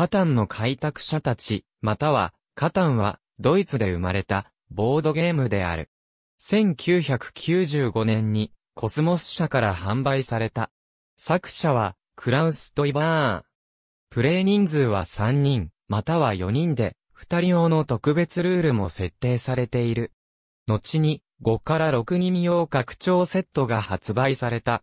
カタンの開拓者たち、または、カタンは、ドイツで生まれた、ボードゲームである。1995年に、コスモス社から販売された。作者は、クラウス・トイバーン。プレイ人数は3人、または4人で、2人用の特別ルールも設定されている。後に、5から6人用拡張セットが発売された。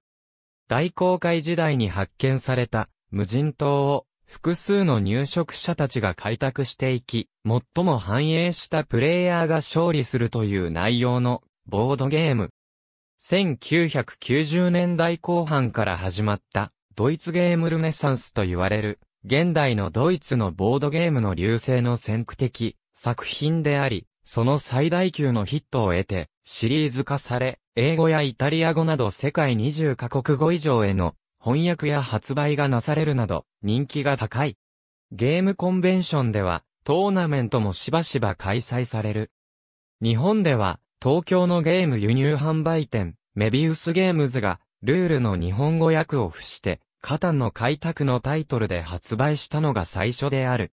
大航海時代に発見された、無人島を複数の入植者たちが開拓していき、最も繁栄したプレイヤーが勝利するという内容のボードゲーム。1990年代後半から始まったドイツゲームルネサンスと言われる現代のドイツのボードゲームの流星の先駆的作品であり、その最大級のヒットを得てシリーズ化され、英語やイタリア語など世界20カ国語以上への翻訳や発売がなされるなど、人気が高い。ゲームコンベンションでは、トーナメントもしばしば開催される。日本では、東京のゲーム輸入販売店、メビウスゲームズが、ルールの日本語訳を付して、カタンの開拓のタイトルで発売したのが最初である。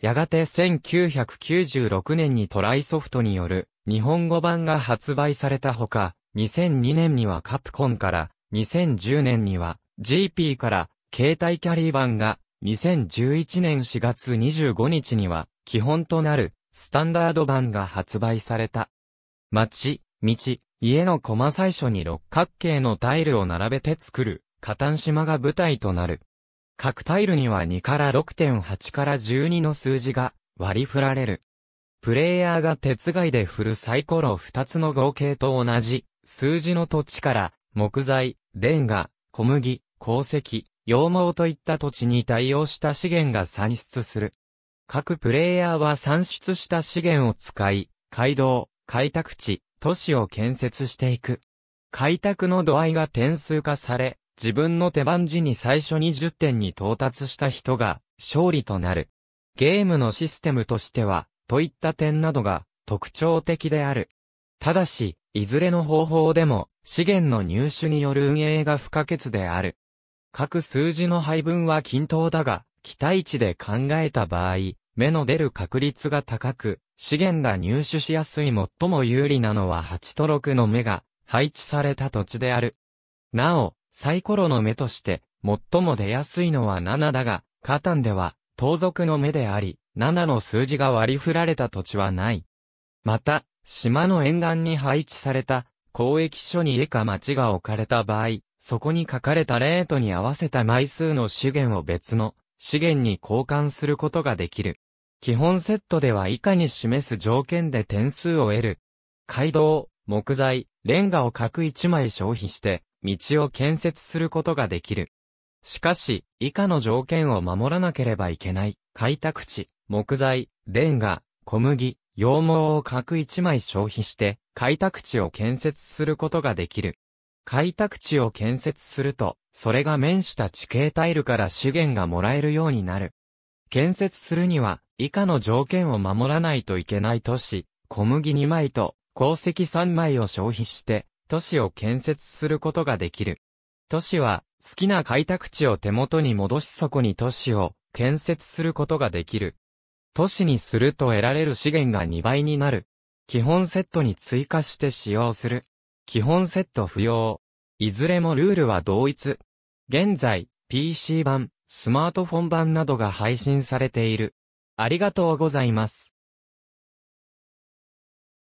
やがて1996年にトライソフトによる日本語版が発売されたほか、2002年にはカプコンから、2010年には GP から携帯キャリー版が2011年4月25日には基本となるスタンダード版が発売された。街、道、家のコマ最初に六角形のタイルを並べて作る、カタン島が舞台となる。各タイルには2から6.8から12の数字が割り振られる。プレイヤーが鉄外で振るサイコロ2つの合計と同じ数字の土地から木材、レンガ、小麦、鉱石、羊毛といった土地に対応した資源が産出する。各プレイヤーは産出した資源を使い、街道、開拓地、都市を建設していく。開拓の度合いが点数化され、自分の手番時に最初に10点に到達した人が勝利となる。ゲームのシステムとしては、といった点などが特徴的である。ただし、いずれの方法でも資源の入手による運営が不可欠である。各数字の配分は均等だが、期待値で考えた場合、目の出る確率が高く、資源が入手しやすい最も有利なのは8と6の目が配置された土地である。なお、サイコロの目として、最も出やすいのは7だが、カタンでは、盗賊の目であり、7の数字が割り振られた土地はない。また、島の沿岸に配置された、交易所に以下町が置かれた場合、そこに書かれたレートに合わせた枚数の資源を別の資源に交換することができる。基本セットでは以下に示す条件で点数を得る。街道、木材、レンガを各1枚消費して、道を建設することができる。しかし、以下の条件を守らなければいけない。開拓地、木材、レンガ、小麦、羊毛を各1枚消費して、開拓地を建設することができる。開拓地を建設すると、それが面した地形タイルから資源がもらえるようになる。建設するには、以下の条件を守らないといけない都市、小麦2枚と鉱石3枚を消費して、都市を建設することができる。都市は、好きな開拓地を手元に戻しそこに都市を建設することができる。都市にすると得られる資源が2倍になる。基本セットに追加して使用する。基本セット不要。いずれもルールは同一。現在、PC 版、スマートフォン版などが配信されている。ありがとうございます。